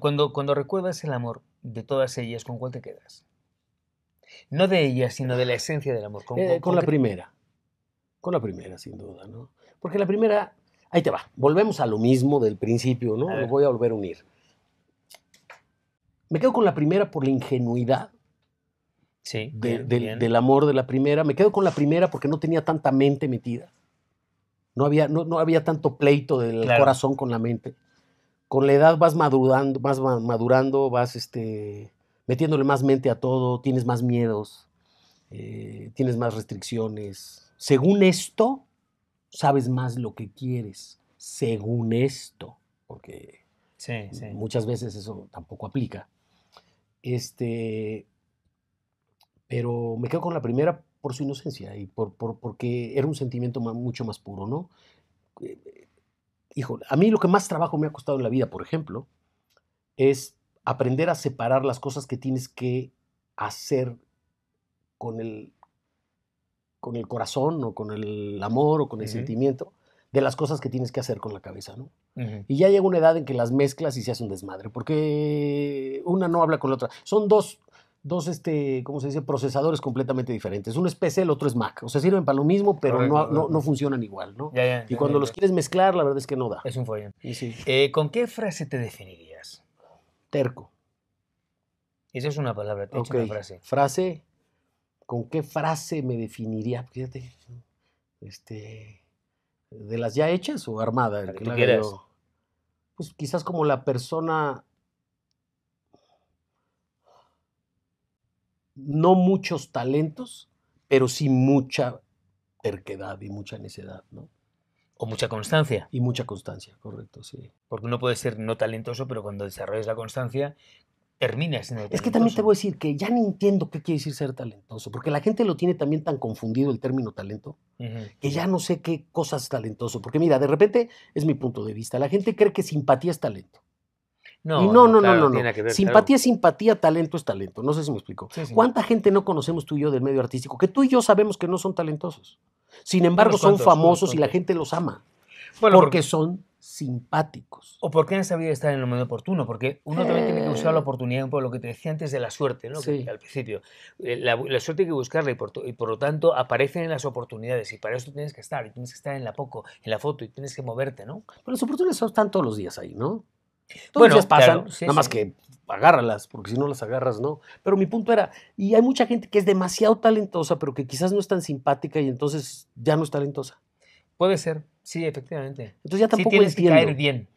Cuando, cuando, recuerdas el amor de todas ellas, ¿con cuál te quedas? No de ellas, sino de la esencia del amor. Con, eh, la primera. Con la primera, sin duda, ¿no? Porque la primera, ahí te va, volvemos a lo mismo del principio, ¿no? Lo voy a volver a unir. Me quedo con la primera por la ingenuidad del, amor de la primera. Me quedo con la primera porque no tenía tanta mente metida. No había, no, no había tanto pleito del corazón con la mente con la edad vas madurando, vas madurando, vas este, metiéndole más mente a todo, tienes más miedos, eh, tienes más restricciones. Según esto, sabes más lo que quieres. Según esto, porque muchas veces eso tampoco aplica. Este, pero me quedo con la primera por su inocencia y por, porque era un sentimiento mucho más puro, ¿no? Eh, a mí lo que más trabajo me ha costado en la vida, por ejemplo, es aprender a separar las cosas que tienes que hacer con el, con el corazón o con el amor o con el sentimiento de las cosas que tienes que hacer con la cabeza, ¿no? Y ya llega una edad en que las mezclas y se hace un desmadre, porque una no habla con la otra. Son dos dos este, ¿cómo se dice? procesadores completamente diferentes. Uno es PC, el otro es Mac. O sea, sirven para lo mismo, pero no, funcionan igual, ¿no? y cuando los quieres mezclar, la verdad es que no da. Es un follón. Eh, ¿Con qué frase te definirías? Terco. Esa es una palabra, terco. frase. ¿con qué frase me definiría? Fíjate, este, ¿de las ya hechas o armada? pues quizás como la persona no muchos talentos, pero sí mucha terquedad y mucha necedad, ¿no? O mucha constancia. Y mucha constancia, correcto, sí. Porque uno puede ser no talentoso, pero cuando desarrollas la constancia, terminas en Es que también te voy a decir que ya no entiendo qué quiere decir ser talentoso, porque la gente lo tiene también tan confundido el término talento, que ya no sé qué cosa es talentoso. Porque mira, de repente es mi punto de vista. La gente cree que simpatía es talento. No, no, no, no, no, simpatía es simpatía, talento es talento. No sé si me explico. ¿Cuánta gente no conocemos tú y yo del medio artístico que tú y yo sabemos que no son talentosos? Sin embargo, son famosos y la gente los ama. porque, son simpáticos. O porque han sabido estar en el momento oportuno, porque uno también tiene que buscar la eh. oportunidad, por lo que te decía antes de la suerte, ¿no? Que, al principio. Eh, la, suerte hay que buscarla y por, y por lo tanto aparecen en las oportunidades y para eso tienes que estar, y tienes que estar en la poco, en la foto y tienes que moverte, ¿no? Pero las oportunidades están todos los días ahí, ¿no? Entonces bueno, pasan, nada más que agárralas, porque si no las agarras, no. Pero mi punto era, y hay mucha gente que es demasiado talentosa, pero que quizás no es tan simpática y entonces ya no es talentosa. Puede ser, sí, efectivamente. Entonces ya tampoco sí tienes que caer bien.